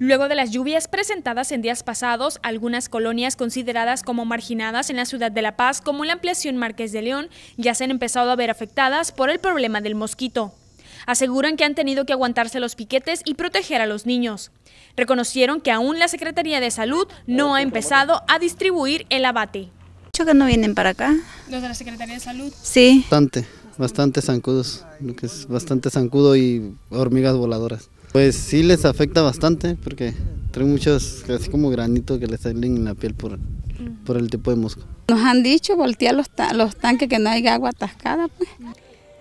Luego de las lluvias presentadas en días pasados, algunas colonias consideradas como marginadas en la ciudad de La Paz, como la ampliación Márquez de León, ya se han empezado a ver afectadas por el problema del mosquito. Aseguran que han tenido que aguantarse los piquetes y proteger a los niños. Reconocieron que aún la Secretaría de Salud no ha empezado a distribuir el abate. que no vienen para acá? ¿Los de la Secretaría de Salud? Sí. Bastante, bastante zancudos, que es bastante zancudo y hormigas voladoras. Pues sí les afecta bastante porque traen muchos, casi como granitos que les salen en la piel por, por el tipo de mosca. Nos han dicho voltear los, los tanques que no haya agua atascada. Pues.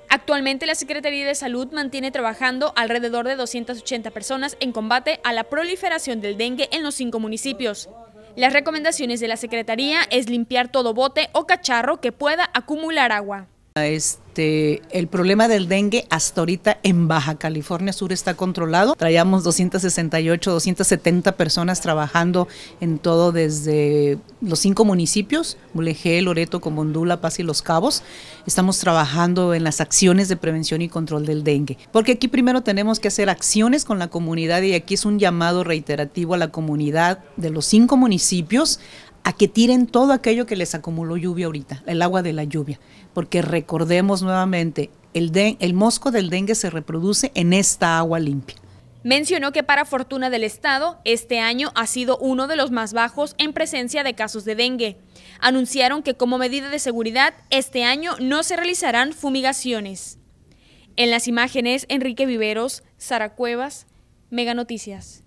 Actualmente la Secretaría de Salud mantiene trabajando alrededor de 280 personas en combate a la proliferación del dengue en los cinco municipios. Las recomendaciones de la Secretaría es limpiar todo bote o cacharro que pueda acumular agua. Este, el problema del dengue hasta ahorita en Baja California Sur está controlado. Traíamos 268, 270 personas trabajando en todo desde los cinco municipios, Mulegé, Loreto, Comondula, Paz y Los Cabos. Estamos trabajando en las acciones de prevención y control del dengue, porque aquí primero tenemos que hacer acciones con la comunidad y aquí es un llamado reiterativo a la comunidad de los cinco municipios a que tiren todo aquello que les acumuló lluvia ahorita, el agua de la lluvia, porque recordemos nuevamente, el, el mosco del dengue se reproduce en esta agua limpia. Mencionó que para fortuna del Estado, este año ha sido uno de los más bajos en presencia de casos de dengue. Anunciaron que como medida de seguridad, este año no se realizarán fumigaciones. En las imágenes, Enrique Viveros, Sara Cuevas, Mega Noticias.